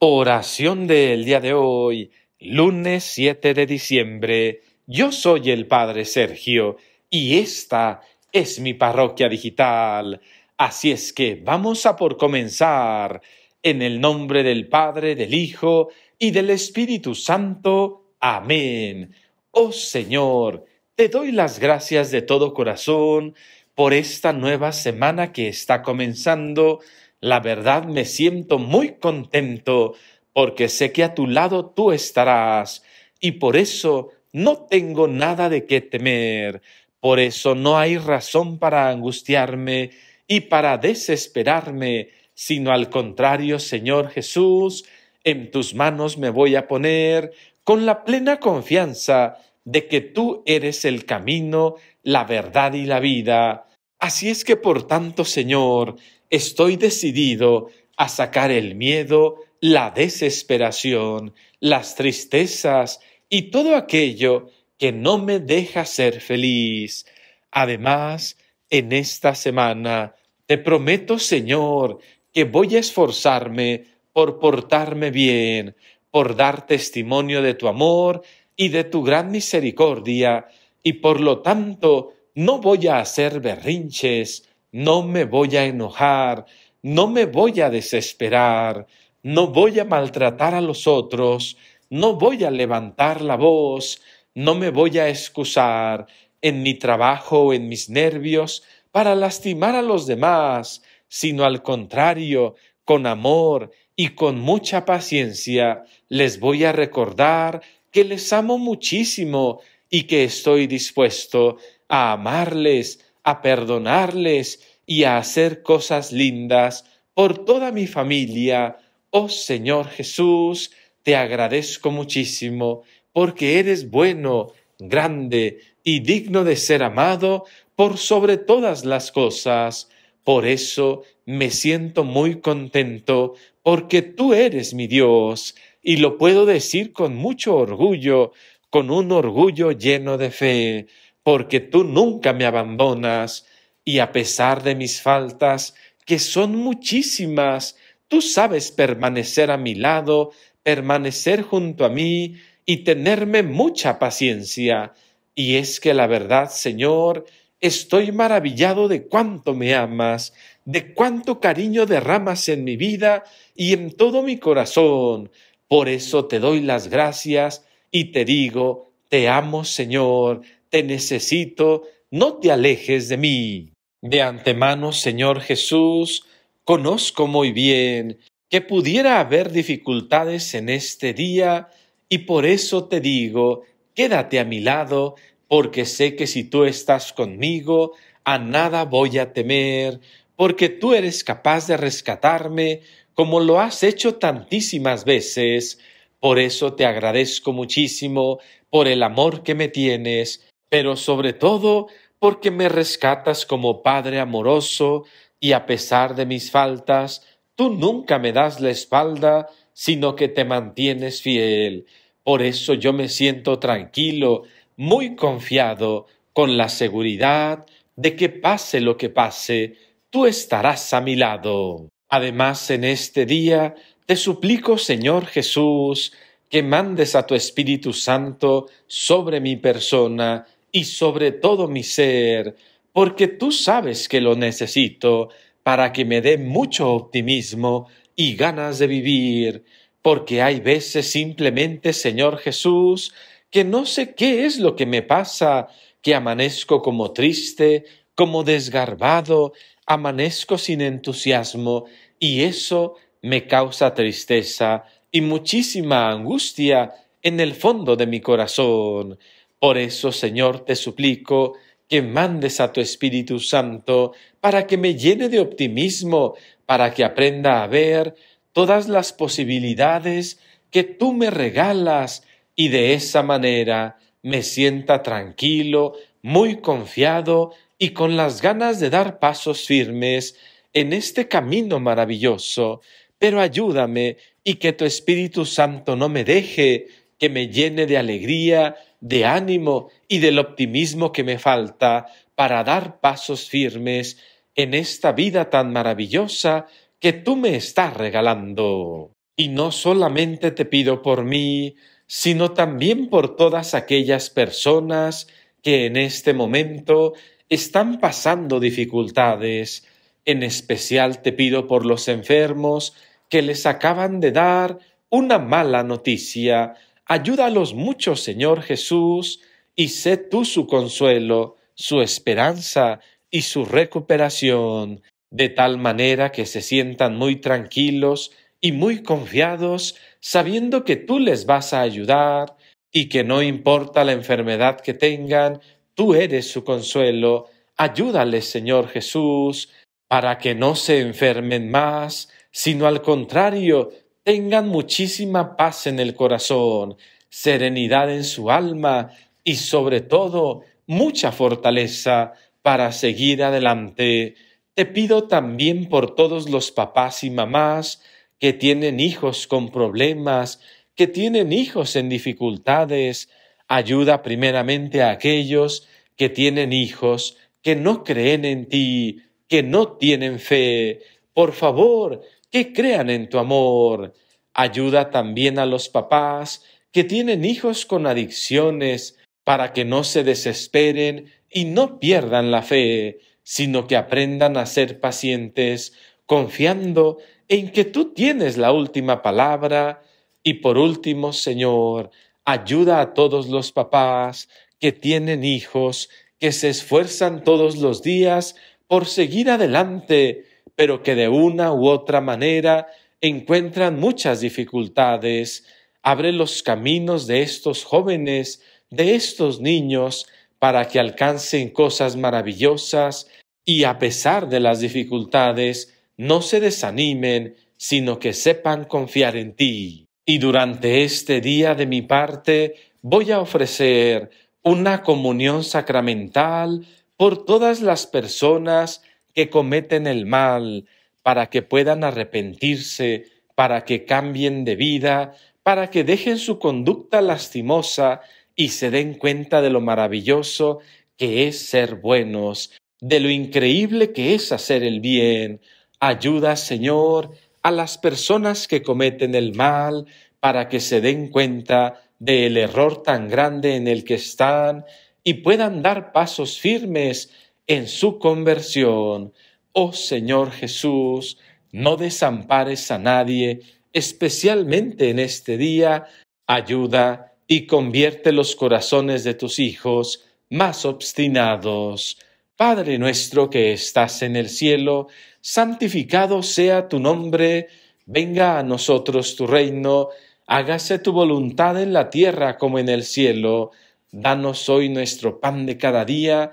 Oración del día de hoy, lunes 7 de diciembre. Yo soy el Padre Sergio y esta es mi parroquia digital. Así es que vamos a por comenzar. En el nombre del Padre, del Hijo y del Espíritu Santo. Amén. Oh Señor, te doy las gracias de todo corazón por esta nueva semana que está comenzando la verdad me siento muy contento porque sé que a tu lado tú estarás y por eso no tengo nada de qué temer, por eso no hay razón para angustiarme y para desesperarme, sino al contrario, Señor Jesús, en tus manos me voy a poner con la plena confianza de que tú eres el camino, la verdad y la vida. Así es que, por tanto, Señor, estoy decidido a sacar el miedo, la desesperación, las tristezas y todo aquello que no me deja ser feliz. Además, en esta semana, te prometo, Señor, que voy a esforzarme por portarme bien, por dar testimonio de tu amor y de tu gran misericordia, y por lo tanto no voy a hacer berrinches, no me voy a enojar, no me voy a desesperar, no voy a maltratar a los otros, no voy a levantar la voz, no me voy a excusar en mi trabajo o en mis nervios para lastimar a los demás, sino al contrario, con amor y con mucha paciencia les voy a recordar que les amo muchísimo y que estoy dispuesto a amarles a perdonarles y a hacer cosas lindas por toda mi familia. Oh Señor Jesús, te agradezco muchísimo porque eres bueno, grande y digno de ser amado por sobre todas las cosas. Por eso me siento muy contento porque tú eres mi Dios y lo puedo decir con mucho orgullo, con un orgullo lleno de fe porque tú nunca me abandonas, y a pesar de mis faltas, que son muchísimas, tú sabes permanecer a mi lado, permanecer junto a mí y tenerme mucha paciencia. Y es que la verdad, Señor, estoy maravillado de cuánto me amas, de cuánto cariño derramas en mi vida y en todo mi corazón. Por eso te doy las gracias y te digo, te amo, Señor, te necesito, no te alejes de mí. De antemano, Señor Jesús, conozco muy bien que pudiera haber dificultades en este día, y por eso te digo, quédate a mi lado, porque sé que si tú estás conmigo, a nada voy a temer, porque tú eres capaz de rescatarme, como lo has hecho tantísimas veces. Por eso te agradezco muchísimo por el amor que me tienes pero sobre todo porque me rescatas como Padre amoroso y a pesar de mis faltas, tú nunca me das la espalda, sino que te mantienes fiel. Por eso yo me siento tranquilo, muy confiado, con la seguridad de que pase lo que pase, tú estarás a mi lado. Además, en este día, te suplico, Señor Jesús, que mandes a tu Espíritu Santo sobre mi persona, y sobre todo mi ser, porque tú sabes que lo necesito para que me dé mucho optimismo y ganas de vivir, porque hay veces simplemente, Señor Jesús, que no sé qué es lo que me pasa, que amanezco como triste, como desgarbado, amanezco sin entusiasmo, y eso me causa tristeza y muchísima angustia en el fondo de mi corazón. Por eso, Señor, te suplico que mandes a tu Espíritu Santo para que me llene de optimismo, para que aprenda a ver todas las posibilidades que tú me regalas y de esa manera me sienta tranquilo, muy confiado y con las ganas de dar pasos firmes en este camino maravilloso. Pero ayúdame y que tu Espíritu Santo no me deje, que me llene de alegría de ánimo y del optimismo que me falta para dar pasos firmes en esta vida tan maravillosa que tú me estás regalando. Y no solamente te pido por mí, sino también por todas aquellas personas que en este momento están pasando dificultades. En especial te pido por los enfermos que les acaban de dar una mala noticia Ayúdalos mucho, Señor Jesús, y sé tú su consuelo, su esperanza y su recuperación, de tal manera que se sientan muy tranquilos y muy confiados, sabiendo que tú les vas a ayudar y que no importa la enfermedad que tengan, tú eres su consuelo. Ayúdales, Señor Jesús, para que no se enfermen más, sino al contrario, tengan muchísima paz en el corazón, serenidad en su alma y sobre todo mucha fortaleza para seguir adelante. Te pido también por todos los papás y mamás que tienen hijos con problemas, que tienen hijos en dificultades. Ayuda primeramente a aquellos que tienen hijos, que no creen en ti, que no tienen fe. Por favor, que crean en tu amor. Ayuda también a los papás que tienen hijos con adicciones para que no se desesperen y no pierdan la fe, sino que aprendan a ser pacientes, confiando en que tú tienes la última palabra. Y por último, Señor, ayuda a todos los papás que tienen hijos, que se esfuerzan todos los días por seguir adelante pero que de una u otra manera encuentran muchas dificultades. Abre los caminos de estos jóvenes, de estos niños, para que alcancen cosas maravillosas y a pesar de las dificultades, no se desanimen, sino que sepan confiar en ti. Y durante este día de mi parte voy a ofrecer una comunión sacramental por todas las personas que cometen el mal, para que puedan arrepentirse, para que cambien de vida, para que dejen su conducta lastimosa y se den cuenta de lo maravilloso que es ser buenos, de lo increíble que es hacer el bien. Ayuda, Señor, a las personas que cometen el mal, para que se den cuenta del error tan grande en el que están y puedan dar pasos firmes en su conversión. Oh Señor Jesús, no desampares a nadie, especialmente en este día, ayuda y convierte los corazones de tus hijos más obstinados. Padre nuestro que estás en el cielo, santificado sea tu nombre, venga a nosotros tu reino, hágase tu voluntad en la tierra como en el cielo. Danos hoy nuestro pan de cada día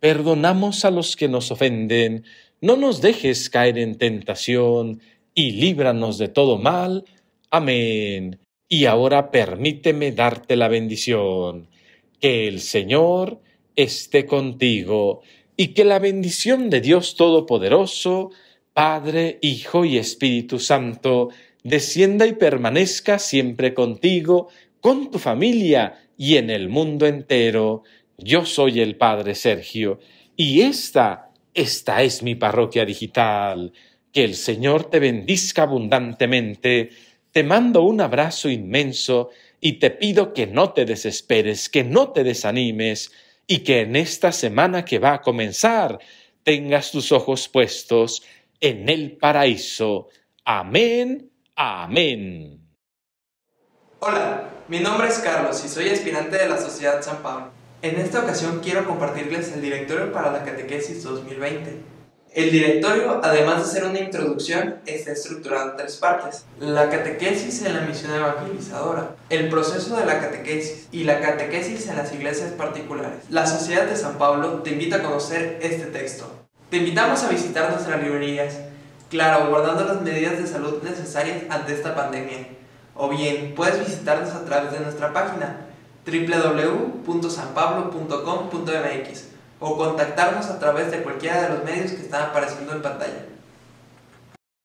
perdonamos a los que nos ofenden, no nos dejes caer en tentación, y líbranos de todo mal. Amén. Y ahora permíteme darte la bendición. Que el Señor esté contigo, y que la bendición de Dios Todopoderoso, Padre, Hijo y Espíritu Santo, descienda y permanezca siempre contigo, con tu familia y en el mundo entero yo soy el Padre Sergio y esta, esta es mi parroquia digital. Que el Señor te bendizca abundantemente. Te mando un abrazo inmenso y te pido que no te desesperes, que no te desanimes y que en esta semana que va a comenzar tengas tus ojos puestos en el paraíso. Amén, amén. Hola, mi nombre es Carlos y soy aspirante de la Sociedad San Pablo. En esta ocasión quiero compartirles el directorio para la catequesis 2020. El directorio, además de ser una introducción, está estructurado en tres partes. La catequesis en la misión evangelizadora, el proceso de la catequesis y la catequesis en las iglesias particulares. La Sociedad de San Pablo te invita a conocer este texto. Te invitamos a visitar nuestras librerías, claro, guardando las medidas de salud necesarias ante esta pandemia. O bien, puedes visitarnos a través de nuestra página www.sanpablo.com.mx o contactarnos a través de cualquiera de los medios que están apareciendo en pantalla.